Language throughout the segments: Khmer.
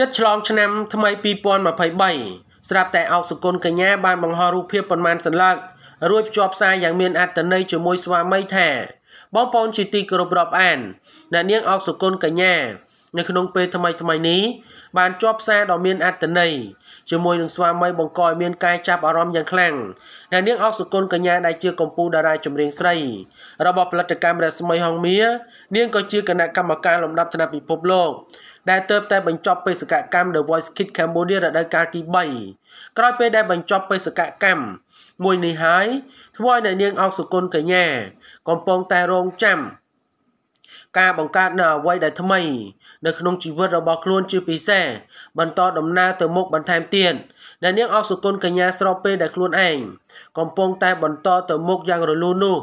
ជិតឆ្លងឆ្នាំ ថ្មី2023ស្រាប់តែអោកសុគន្ធកញ្ញាបានបង្ហោះរូបភាពប៉ុន្មានសន្លឹករួចភ្ជាប់ផ្សាយយ៉ាងមានអត្តន័យជាមួយស្វាមីថា បងប្អូនជាទីគោរពរាប់អានអ្នកនាងអោកសុគន្ធកញ្ញានៅក្នុងពេលថ្មីថ្មីនេះបានជាប់ផ្សាយដ៏មានអត្តន័យជាមួយនឹងស្វាមីបង្កឲ្យមានការចាប់អារម្មណ៍យ៉ាងខ្លាំងអ្នកនាងអុកសុគន្ធកញ្ញាដែលជាកម្ពុជាតារាចម្រៀងស្រី របស់ផលិតកម្មរស្មីហងមានាងក៏ជាគណៈកម្មការលំដាប់ថ្នាក់ពិភពលោកដែលទើបតែបញ្ចប់បេសកកម្ម The Voice Kids Cambodia រដូវកាលទី3ក្រោយពេលដែលបញ្ចប់បេសកកម្មមួយនេះហើយធ្វើឲ្យអ្នកនាងអកសុគន្ធកញ្ញាកំពុងតែរងចាំការបង្កើតនៅអ្វីដែលថ្មី នៅក្នុងជីវិតរបស់ខ្លួនជាពិសេសបន្តដំណើរទៅមុខបន្ថែមទៀតអ្នកនាងអកសុគន្ធកញ្ញាស្របពេលដែលខ្លួនឯងកំពុងតែបន្តទៅមុខយ៉ាងរលូននោះ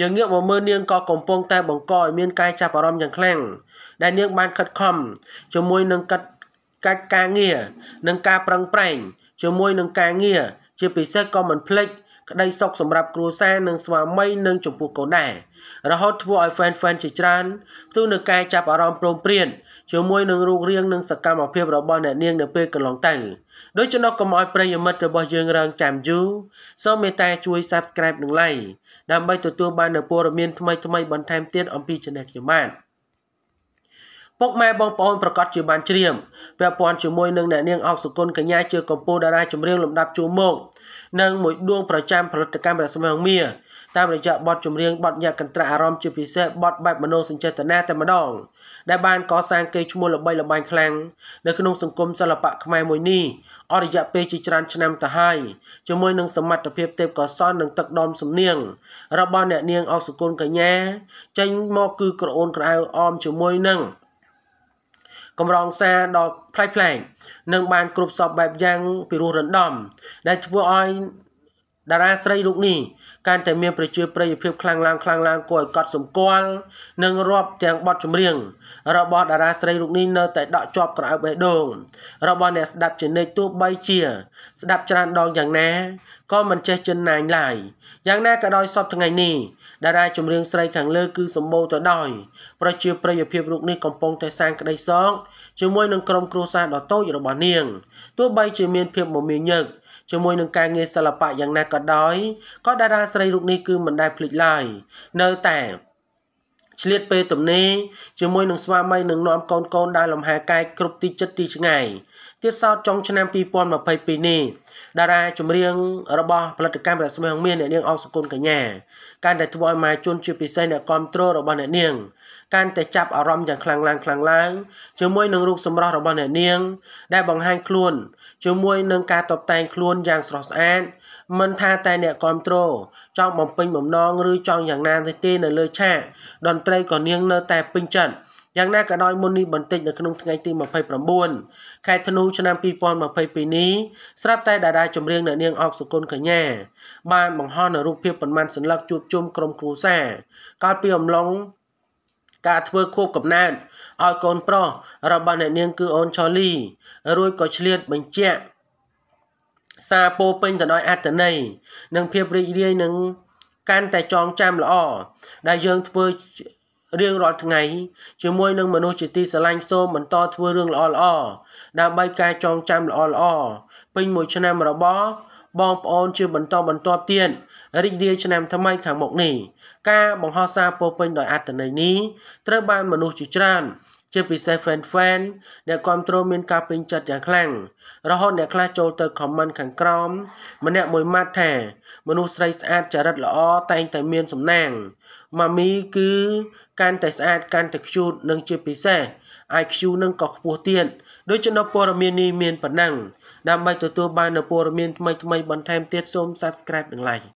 ញញឹកមកមើលនាងក៏កំពុងតែបង្កឲ្យមានការចាប់អារម្មណ៍យ៉ាងខ្លាំងដែលនាង បានខិតខំជាមួយនឹងកិច្ចកិច្ចការងារនិងការប្រឹងប្រែងជាមួយនឹងការងារជាពិសេសក៏មិនភ្លេចក្តីសុខសម្រាប់គ្រួសារនិងស្វាមីនិងចំពោះកូនដែររហូតធ្វើឲ្យ fan fan ជាច្រើនផ្ទុះនឹងការចាប់អារម្មណ៍ព្រមព្រៀងជាមួយនឹងរូបរាងនិងសកម្មភាពរបស់អ្នកនាងនៅពេលកន្លងទៅដូច្នោះកុំឲ្យប្រិយមិត្តរបស់យើងរងចាំយូរសូមមេត្តាជួយ Subscribe និង Like ដើម្បីទទួលបាននូវព័ត៌មានថ្មីៗបន្ថែមទៀតអំពី Channel ខ្ញុំបាទពុកម៉ែបងប្អូនប្រកាសជាបានច្រៀងពាក់ព័ន្ធជាមួយនឹងអ្នកនាងអកសុគន្ធកញ្ញាជាកំពូលតារាចម្រៀងលំដាប់ជួរមកនិងមួយដួងប្រចាំផលិតកម្មរស្មីហងមាតាមរយៈបទចម្រៀងបទញាក់កន្ត្រាក់អារម្មណ៍ជាពិសេសបទបែបមនោសញ្ចេតនាតែម្ដង ដែលបានកសាងកេរ្តិ៍ឈ្មោះល្បីល្បាញខ្លាំងនៅក្នុងសង្គមសិល្បៈខ្មែរមួយនេះអររយៈពេលជាច្រើនឆ្នាំទៅហើយជាមួយនឹងសមត្ថភាពទេពកោសល្យនិងទឹកដមសំនៀងរបស់អ្នកនាងអកសុគន្ធកញ្ញាចេញមកគឺក្រអូនក្រអៅអមជាមួយនឹងកម្រងសាដល់ផ្លែផ្លែនិងបានគ្រប់សពបែបយ៉ាងពីរោះរណ្ដំដែលធ្វើឲ្យតារាស្រីរូបនេះកាន់តែមានប្រជាប្រិយភាពខ្លាំងឡើងខ្លាំងឡើងគួរឲ្យកត់សម្គាល់និងរាប់ទាំងបទចម្រៀងរបស់តារាស្រីរូបនេះនៅតែដក់ជាប់ក្រៅបេះដូងរបស់អ្នកស្ដាប់ជានិច្ចទោះបីជាស្ដាប់ច្រើនដងយ៉ាងណាក៏មិនចេះចិនណាញឡើយយ៉ាងណាក៏ដោយសពថ្ងៃនេះតារាចម្រៀងស្រីខាងលើគឺសម្បូរទៅដោយប្រជាប្រិយភាពរូបនេះកំពុងតែសាងក្តីសោកជាមួយនឹងក្រុមគ្រួសារដ៏តូចរបស់នាងទោះបីជាមានភាពមមាញឹកជាមួយនឹងការងារសិល្បៈយ៉ាងណាក៏ដោយក៏តារាស្រីរូបនេះគឺមិនដែលភ្លេចឡើយនៅតែឆ្លៀតពេលទំនេរជាមួយនឹងស្វាមីនឹងនាំកូនកូនដើរលំហែកាយគ្រប់ទីចិត្តទីឆ្ងាយទៀតសោតចុងឆ្នាំ2022នេះតារាចម្រៀងរបស់ផលិតកម្មរស្មីហងមានអ្នកនាងអបសុគន្ធកញ្ញាកាន់តែធ្វើឲ្យមហាជនជាពិសេសអ្នកគ្រប់គ្រងរបស់អ្នកនាងកាន់តែចាប់អារម្មណ៍យ៉ាងខ្លាំងឡើងខ្លាំងឡើងជាមួយនឹងរូបសម្រស់របស់អ្នកនាងដែលបង្ហាញខ្លួនជាមួយនឹងការតុបតែងខ្លួនយ៉ាងស្រស់ស្អាតមិនថាតែអ្នកគ្រប់គ្រងចង់បំពេញបំណងឬចង់យ៉ាងណាទេនៅលើឆាកតន្ត្រីក៏នាងនៅតែពេញចិត្តយ៉ាងណាក៏ដោយមុននេះបន្តិចនៅក្នុងថ្ងៃទី29ខែធ្នូឆ្នាំ2022នេះស្រាប់តែតារាចម្រៀងអ្នកនាងអកសុគន្ធកញ្ញាបានបង្ហោះនៅរូបភាពប៉ុន្មានសន្លឹកជួបជុំក្រុមគ្រួសារកាលពីអំឡុងការធ្វើខួបកំណើតឲ្យកូនប្រុសរបស់អ្នកនាងគឺអូនឆូលី រួចក៏ឆ្លៀតបញ្ជាក់សារពោពេញទៅដោយអត្តន័យនិងភាពរីករាយនឹងកាន់តែចងចាំល្អដែលយើងធ្វើរៀងរាល់ថ្ងៃជាមួយនឹងមនុស្សជាទីស្រឡាញ់សូមបន្តធ្វើរឿងល្អល្អដើម្បីការចងចាំល្អល្អពេញមួយឆ្នាំរបស់បងប្អូនជាបន្តបន្ទាប់ទៀតរីករាយឆ្នាំថ្មីខាងមុខនេះ ការបង្ហោះសារពោពេញដោយអត្ថន័យនេះត្រូវបានមនុស្សជាច្រើនជាពិសេស fan fan អ្នកគ្រប់គ្រងមានការពេញចិត្តយ៉ាងខ្លាំងរហូតអ្នកខ្លះចូលទៅ comment ខាងក្រោមម្នាក់មួយម៉ាត់ថា មនុស្សស្រីស្អាតចរិតល្អតែងតែមានសំណាងម៉ាមីគឺកាន់តែស្អាតកាន់តែខ្ជូតនិងជាពិសេស IQ នឹងក៏ខ្ពស់ទៀតដូចជានៅព័ត៌មាននេះមានប៉ុណ្ណឹងដើម្បីទទួលបាននូវព័ត៌មានថ្មីៗបន្ថែមទៀតសូម Subscribe និង Like